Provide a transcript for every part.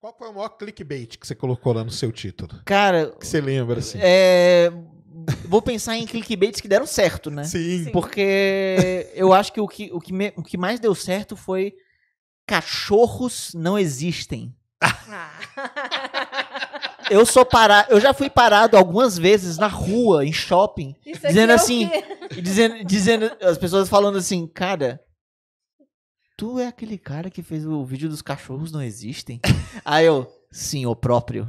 Qual foi o maior clickbait que você colocou lá no seu título? Cara. Que você lembra, assim? É. Vou pensar em clickbaits que deram certo, né? Sim. Porque eu acho que o que, o que, me, o que mais deu certo foi cachorros não existem. Ah. eu sou parado, eu já fui parado algumas vezes na rua, em shopping, dizendo é assim, dizendo, dizendo, as pessoas falando assim, cara, tu é aquele cara que fez o vídeo dos cachorros não existem? Aí eu, sim, o próprio.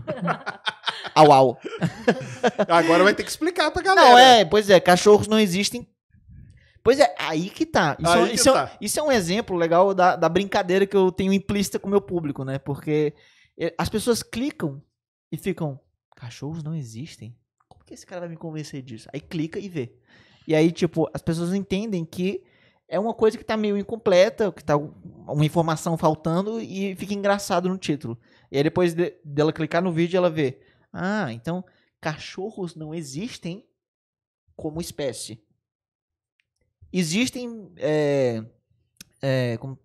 au, au. Agora vai ter que explicar pra galera. Não, é, pois é, cachorros não existem. Pois é, aí que tá. Isso, aí que é tá. É, isso é um exemplo legal da, da brincadeira que eu tenho implícita com o meu público, né? Porque eh, as pessoas clicam e ficam, cachorros não existem? Como que esse cara vai me convencer disso? Aí clica e vê. E aí, tipo, as pessoas entendem que é uma coisa que está meio incompleta, que está uma informação faltando e fica engraçado no título. E aí depois de, dela clicar no vídeo, ela vê: "Ah, então cachorros não existem como espécie. Existem é, é, como,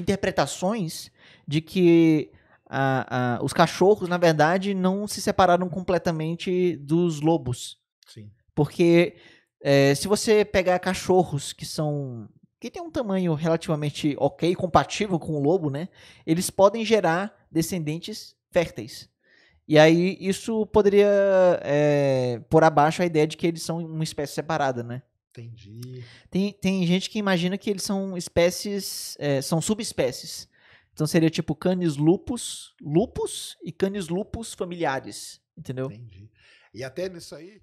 interpretações de que a, a, os cachorros, na verdade, não se separaram completamente dos lobos. Sim. Porque é, se você pegar cachorros que são. que tem um tamanho relativamente ok, compatível com o lobo, né? Eles podem gerar descendentes férteis. E aí isso poderia é, pôr abaixo a ideia de que eles são uma espécie separada, né? Entendi. Tem, tem gente que imagina que eles são espécies. É, são subespécies. Então seria tipo canis lupus, lupus e canis lupus familiares. Entendeu? Entendi. E até nisso aí,